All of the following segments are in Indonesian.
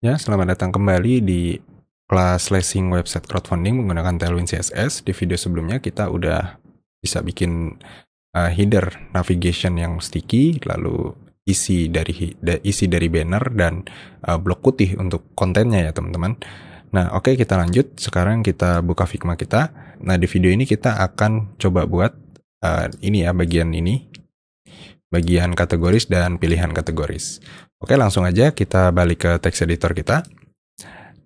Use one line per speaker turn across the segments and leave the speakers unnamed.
Ya, selamat datang kembali di kelas slicing website crowdfunding menggunakan Tailwind CSS. Di video sebelumnya kita udah bisa bikin uh, header navigation yang sticky, lalu isi dari isi dari banner dan uh, blok putih untuk kontennya ya teman-teman. Nah, oke okay, kita lanjut. Sekarang kita buka Figma kita. Nah, di video ini kita akan coba buat uh, ini ya bagian ini. Bagian kategoris dan pilihan kategoris. Oke, langsung aja kita balik ke text editor kita.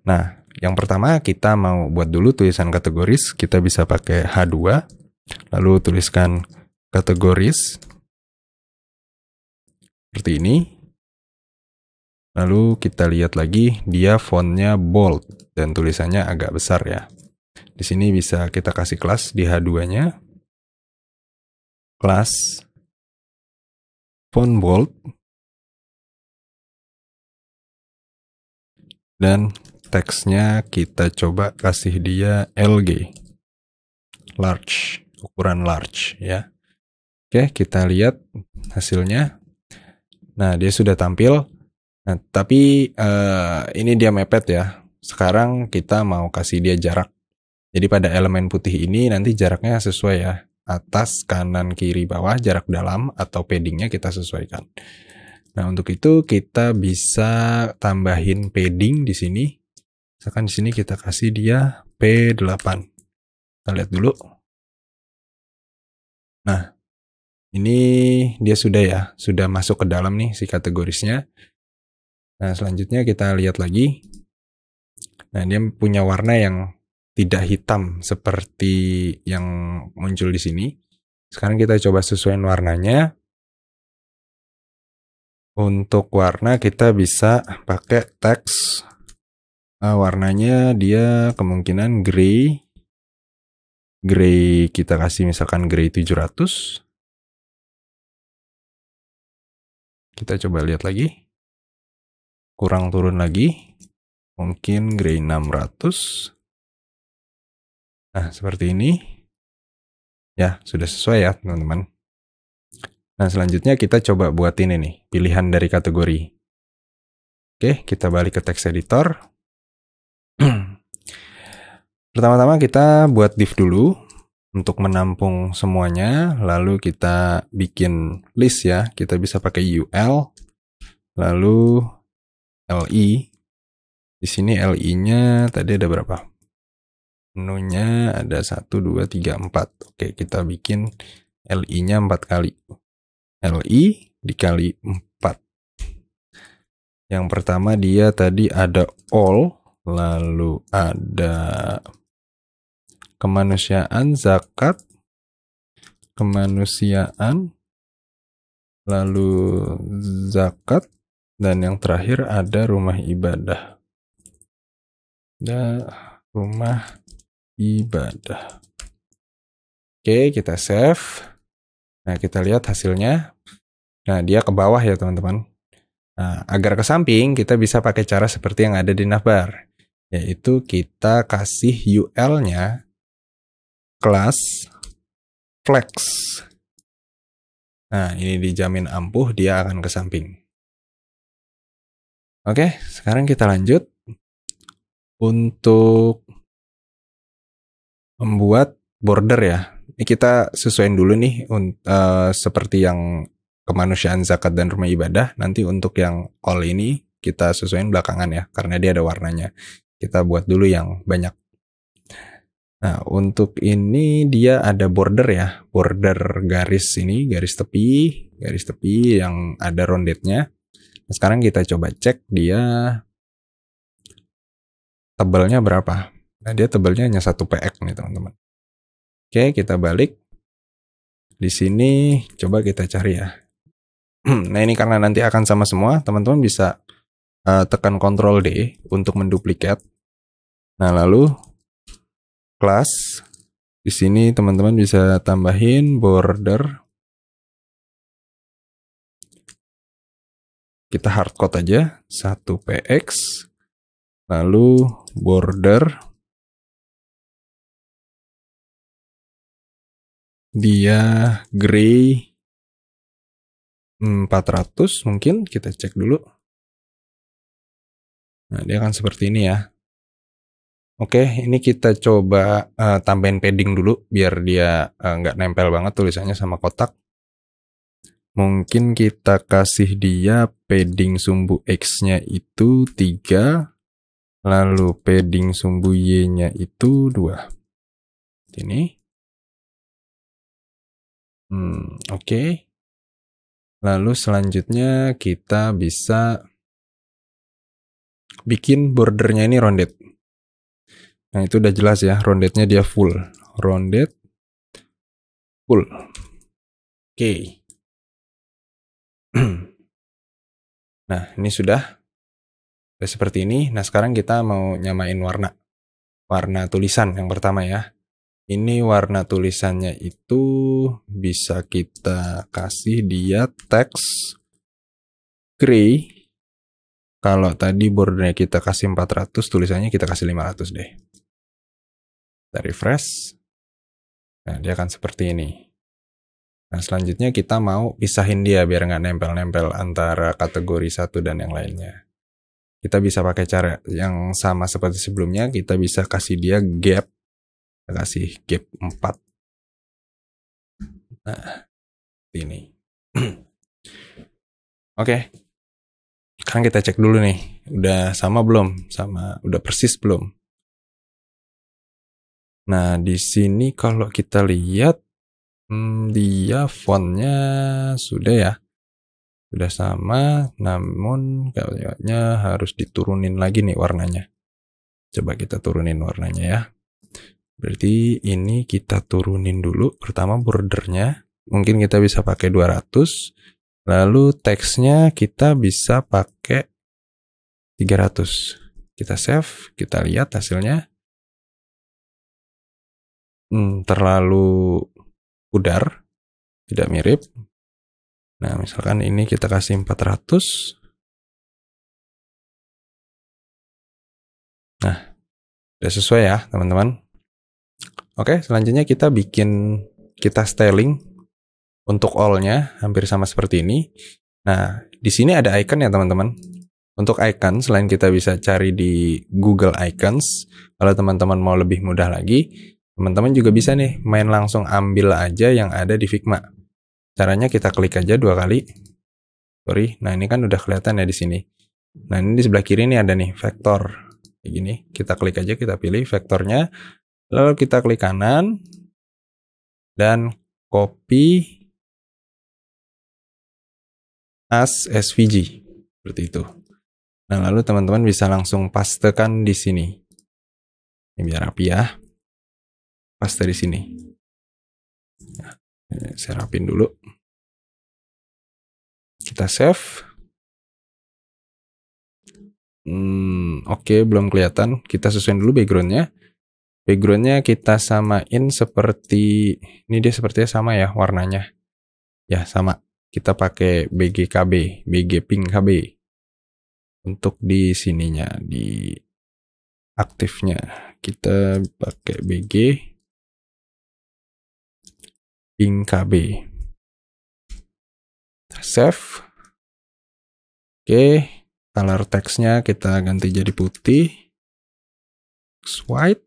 Nah, yang pertama kita mau buat dulu tulisan kategoris, kita bisa pakai H2, lalu tuliskan kategoris seperti ini. Lalu kita lihat lagi, dia fontnya bold dan tulisannya agak besar ya. Di sini bisa kita kasih kelas di H2-nya. Kelas font
bold dan
teksnya kita coba kasih dia LG large ukuran large ya oke kita lihat hasilnya nah dia sudah tampil nah tapi uh, ini dia mepet ya sekarang kita mau kasih dia jarak jadi pada elemen putih ini nanti jaraknya sesuai ya atas kanan kiri bawah jarak dalam atau paddingnya kita sesuaikan Nah, untuk itu kita bisa tambahin padding di sini. Misalkan di sini kita kasih dia P8. Kita lihat dulu. Nah, ini dia sudah ya, sudah masuk ke dalam nih si kategorisnya. Nah, selanjutnya kita lihat lagi. Nah, dia punya warna yang tidak hitam seperti yang muncul di sini. Sekarang kita coba sesuaikan warnanya. Untuk warna kita bisa pakai teks. Uh, warnanya dia kemungkinan grey. Grey
kita kasih misalkan grey 700. Kita coba lihat lagi. Kurang turun lagi. Mungkin
grey 600. Nah, seperti ini. Ya, sudah sesuai ya, teman-teman. Nah, selanjutnya kita coba buat ini nih, pilihan dari kategori. Oke, kita balik ke text editor. Pertama-tama kita buat div dulu untuk menampung semuanya, lalu kita bikin list ya. Kita bisa pakai UL, lalu LI. Di sini LI-nya tadi ada berapa? Menunya ada 1, 2, 3, 4. Oke, kita bikin LI-nya 4 kali. LI dikali 4. Yang pertama dia tadi ada all, lalu ada kemanusiaan, zakat, kemanusiaan, lalu zakat, dan yang terakhir ada rumah ibadah.
Ada rumah
ibadah. Oke, kita save. Nah, kita lihat hasilnya. Nah, dia ke bawah ya, teman-teman. Nah, agar ke samping, kita bisa pakai cara seperti yang ada di navbar, yaitu kita kasih UL-nya kelas flex. Nah, ini dijamin ampuh, dia akan
ke samping. Oke, sekarang kita lanjut
untuk membuat border ya ini kita sesuaikan dulu nih uh, seperti yang kemanusiaan zakat dan rumah ibadah nanti untuk yang all ini kita sesuaikan belakangan ya karena dia ada warnanya kita buat dulu yang banyak nah untuk ini dia ada border ya border garis ini garis tepi garis tepi yang ada rondetnya nah, sekarang kita coba cek dia tebalnya berapa nah dia tebalnya hanya satu px nih teman-teman Oke, kita balik. Di sini coba kita cari ya. nah, ini karena nanti akan sama semua, teman-teman bisa uh, tekan Ctrl D untuk menduplikat. Nah, lalu kelas di sini teman-teman
bisa tambahin border kita hardcode aja 1px lalu border Dia grey 400
mungkin kita cek dulu. Nah, dia akan seperti ini ya. Oke, ini kita coba uh, tambahin padding dulu biar dia uh, nggak nempel banget tulisannya sama kotak. Mungkin kita kasih dia padding sumbu X-nya itu 3, lalu padding sumbu Y-nya itu 2. Ini.
Hmm, oke. Okay. Lalu selanjutnya
kita bisa bikin bordernya ini rounded. Nah, itu udah jelas ya, roundednya dia full. Rounded
full. Oke. Okay.
nah, ini sudah sudah seperti ini. Nah, sekarang kita mau nyamain warna. Warna tulisan yang pertama ya ini warna tulisannya itu bisa kita kasih dia teks gray kalau tadi bordernya kita kasih 400 tulisannya kita kasih 500 deh kita refresh nah dia akan seperti ini nah selanjutnya kita mau pisahin dia biar nggak nempel-nempel antara kategori satu dan yang lainnya kita bisa pakai cara yang sama seperti sebelumnya kita bisa kasih dia gap kita kasih gap 4 nah
ini oke okay.
sekarang kita cek dulu nih udah sama belum sama udah persis belum nah di sini kalau kita lihat hmm, dia fontnya sudah ya sudah sama namun kayaknya harus diturunin lagi nih warnanya coba kita turunin warnanya ya Berarti ini kita turunin dulu. Pertama bordernya. Mungkin kita bisa pakai 200. Lalu teksnya kita bisa pakai 300. Kita save.
Kita lihat hasilnya. Hmm, terlalu pudar. Tidak mirip. Nah, misalkan ini kita kasih 400.
Nah, sudah sesuai ya, teman-teman. Oke, selanjutnya kita bikin kita styling untuk all-nya hampir sama seperti ini. Nah, di sini ada icon ya teman-teman. Untuk icon, selain kita bisa cari di Google Icons, kalau teman-teman mau lebih mudah lagi, teman-teman juga bisa nih main langsung ambil aja yang ada di Figma. Caranya kita klik aja dua kali. Sorry, nah ini kan udah kelihatan ya di sini. Nah ini di sebelah kiri ini ada nih vektor kayak gini. Kita klik aja, kita pilih vektornya. Lalu kita klik kanan
dan copy as
SVG seperti itu. Nah, lalu teman-teman bisa langsung pastekan di sini. Ini biar rapi ya. Paste di sini.
Nah, saya rapin dulu. Kita save.
Hmm, oke, okay, belum kelihatan. Kita sesuai dulu backgroundnya. Backgroundnya kita samain seperti ini dia sepertinya sama ya warnanya. Ya sama. Kita pakai BGKB, BG Pink KB untuk di sininya di
aktifnya kita pakai BG Pink KB. Save. Oke, color textnya kita ganti jadi putih. white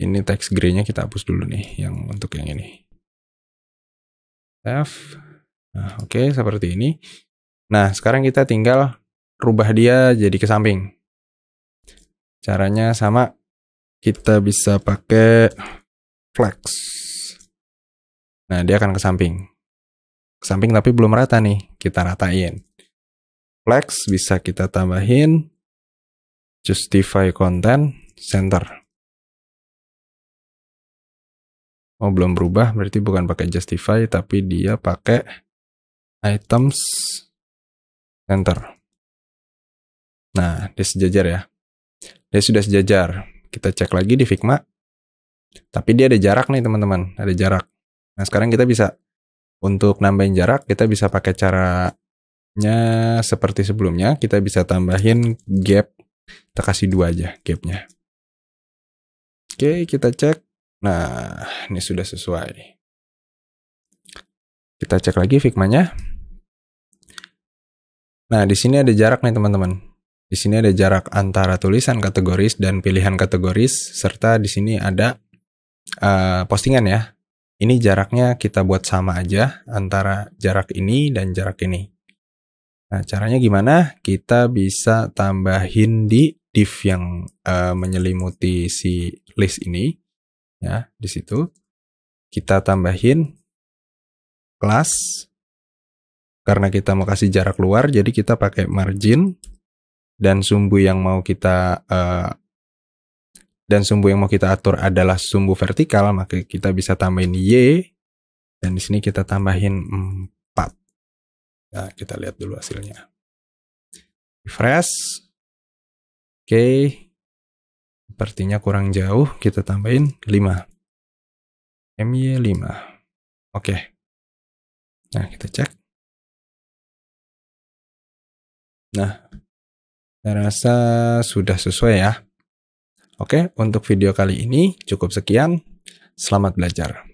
Ini teks grey-nya kita hapus dulu nih yang untuk yang ini. F. Nah, oke okay, seperti ini. Nah, sekarang kita tinggal rubah dia jadi ke samping. Caranya sama. Kita bisa pakai flex. Nah, dia akan ke samping. Ke samping tapi belum rata nih. Kita ratain. Flex bisa kita tambahin justify content center.
Oh, belum berubah, berarti bukan pakai justify, tapi dia pakai items center.
Nah, dia sejajar ya. Dia sudah sejajar. Kita cek lagi di Figma. Tapi dia ada jarak nih teman-teman, ada jarak. Nah, sekarang kita bisa untuk nambahin jarak, kita bisa pakai caranya seperti sebelumnya. Kita bisa tambahin gap, kita kasih dua aja gapnya. Oke, kita cek. Nah, ini sudah sesuai. Kita cek lagi figma Nah, di sini ada jarak nih teman-teman. Di sini ada jarak antara tulisan kategoris dan pilihan kategoris, serta di sini ada uh, postingan ya. Ini jaraknya kita buat sama aja antara jarak ini dan jarak ini. Nah, caranya gimana? Kita bisa tambahin di div yang uh, menyelimuti si list ini ya di situ kita tambahin kelas karena kita mau kasih jarak luar jadi kita pakai margin dan sumbu yang mau kita uh, dan sumbu yang mau kita atur adalah sumbu vertikal maka kita bisa tambahin y dan di sini kita tambahin
4 nah kita lihat dulu hasilnya refresh oke okay. Sepertinya kurang jauh, kita tambahin 5. MY 5. Oke. Nah, kita cek. Nah,
saya rasa sudah sesuai ya. Oke, untuk video kali ini cukup sekian. Selamat belajar.